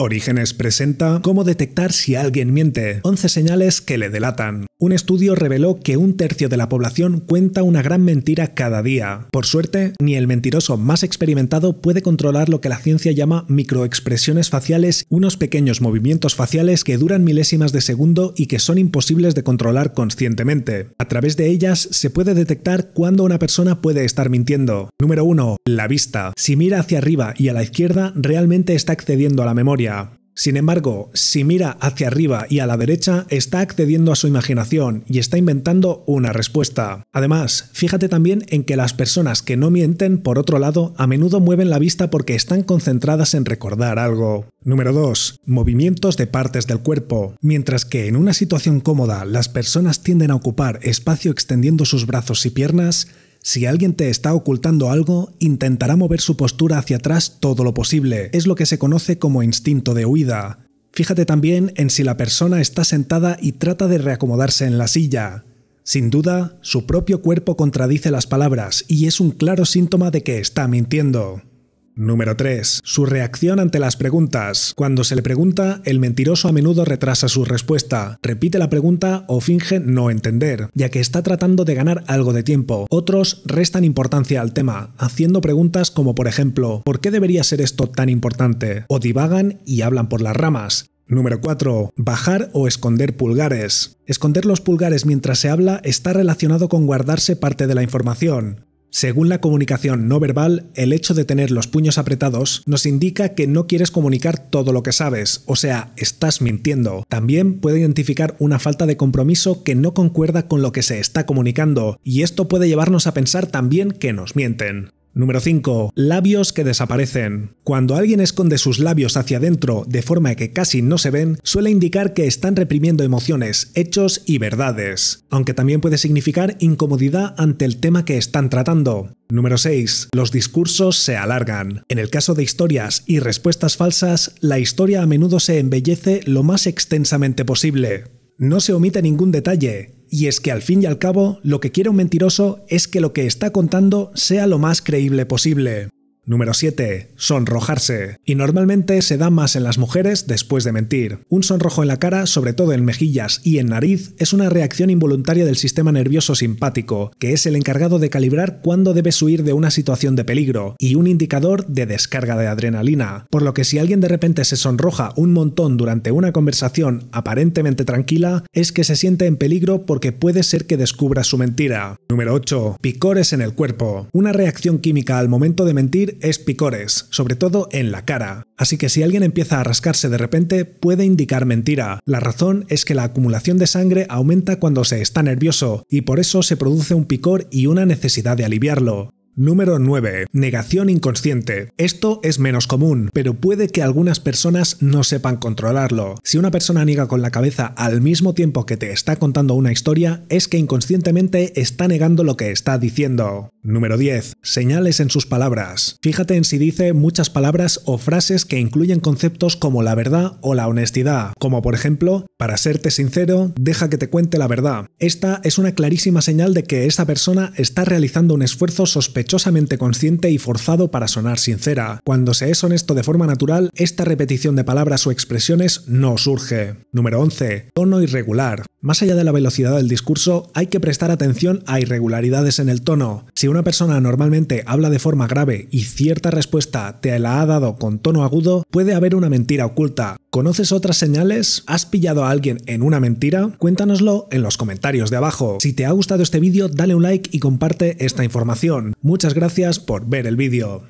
Orígenes presenta Cómo detectar si alguien miente, 11 señales que le delatan. Un estudio reveló que un tercio de la población cuenta una gran mentira cada día. Por suerte, ni el mentiroso más experimentado puede controlar lo que la ciencia llama microexpresiones faciales, unos pequeños movimientos faciales que duran milésimas de segundo y que son imposibles de controlar conscientemente. A través de ellas se puede detectar cuándo una persona puede estar mintiendo. Número 1. La vista. Si mira hacia arriba y a la izquierda, realmente está accediendo a la memoria sin embargo, si mira hacia arriba y a la derecha, está accediendo a su imaginación y está inventando una respuesta. Además, fíjate también en que las personas que no mienten, por otro lado, a menudo mueven la vista porque están concentradas en recordar algo. Número 2. Movimientos de partes del cuerpo. Mientras que en una situación cómoda las personas tienden a ocupar espacio extendiendo sus brazos y piernas, si alguien te está ocultando algo, intentará mover su postura hacia atrás todo lo posible. Es lo que se conoce como instinto de huida. Fíjate también en si la persona está sentada y trata de reacomodarse en la silla. Sin duda, su propio cuerpo contradice las palabras y es un claro síntoma de que está mintiendo. Número 3. Su reacción ante las preguntas. Cuando se le pregunta, el mentiroso a menudo retrasa su respuesta, repite la pregunta o finge no entender, ya que está tratando de ganar algo de tiempo. Otros restan importancia al tema, haciendo preguntas como por ejemplo, ¿por qué debería ser esto tan importante? O divagan y hablan por las ramas. Número 4. Bajar o esconder pulgares. Esconder los pulgares mientras se habla está relacionado con guardarse parte de la información. Según la comunicación no verbal, el hecho de tener los puños apretados nos indica que no quieres comunicar todo lo que sabes, o sea, estás mintiendo. También puede identificar una falta de compromiso que no concuerda con lo que se está comunicando, y esto puede llevarnos a pensar también que nos mienten. Número 5. Labios que desaparecen. Cuando alguien esconde sus labios hacia adentro de forma que casi no se ven, suele indicar que están reprimiendo emociones, hechos y verdades, aunque también puede significar incomodidad ante el tema que están tratando. Número 6. Los discursos se alargan. En el caso de historias y respuestas falsas, la historia a menudo se embellece lo más extensamente posible. No se omite ningún detalle, y es que al fin y al cabo, lo que quiere un mentiroso es que lo que está contando sea lo más creíble posible. Número 7. Sonrojarse. Y normalmente se da más en las mujeres después de mentir. Un sonrojo en la cara, sobre todo en mejillas y en nariz, es una reacción involuntaria del sistema nervioso simpático, que es el encargado de calibrar cuándo debes huir de una situación de peligro, y un indicador de descarga de adrenalina. Por lo que si alguien de repente se sonroja un montón durante una conversación aparentemente tranquila, es que se siente en peligro porque puede ser que descubra su mentira. Número 8. Picores en el cuerpo. Una reacción química al momento de mentir es picores, sobre todo en la cara. Así que si alguien empieza a rascarse de repente, puede indicar mentira. La razón es que la acumulación de sangre aumenta cuando se está nervioso, y por eso se produce un picor y una necesidad de aliviarlo. Número 9. Negación inconsciente. Esto es menos común, pero puede que algunas personas no sepan controlarlo. Si una persona niega con la cabeza al mismo tiempo que te está contando una historia, es que inconscientemente está negando lo que está diciendo. Número 10. Señales en sus palabras. Fíjate en si dice muchas palabras o frases que incluyen conceptos como la verdad o la honestidad, como por ejemplo, para serte sincero, deja que te cuente la verdad. Esta es una clarísima señal de que esa persona está realizando un esfuerzo sospechoso sospechosamente consciente y forzado para sonar sincera. Cuando se es honesto de forma natural, esta repetición de palabras o expresiones no surge. Número 11. Tono irregular. Más allá de la velocidad del discurso, hay que prestar atención a irregularidades en el tono. Si una persona normalmente habla de forma grave y cierta respuesta te la ha dado con tono agudo, puede haber una mentira oculta, ¿Conoces otras señales? ¿Has pillado a alguien en una mentira? Cuéntanoslo en los comentarios de abajo. Si te ha gustado este vídeo, dale un like y comparte esta información. Muchas gracias por ver el vídeo.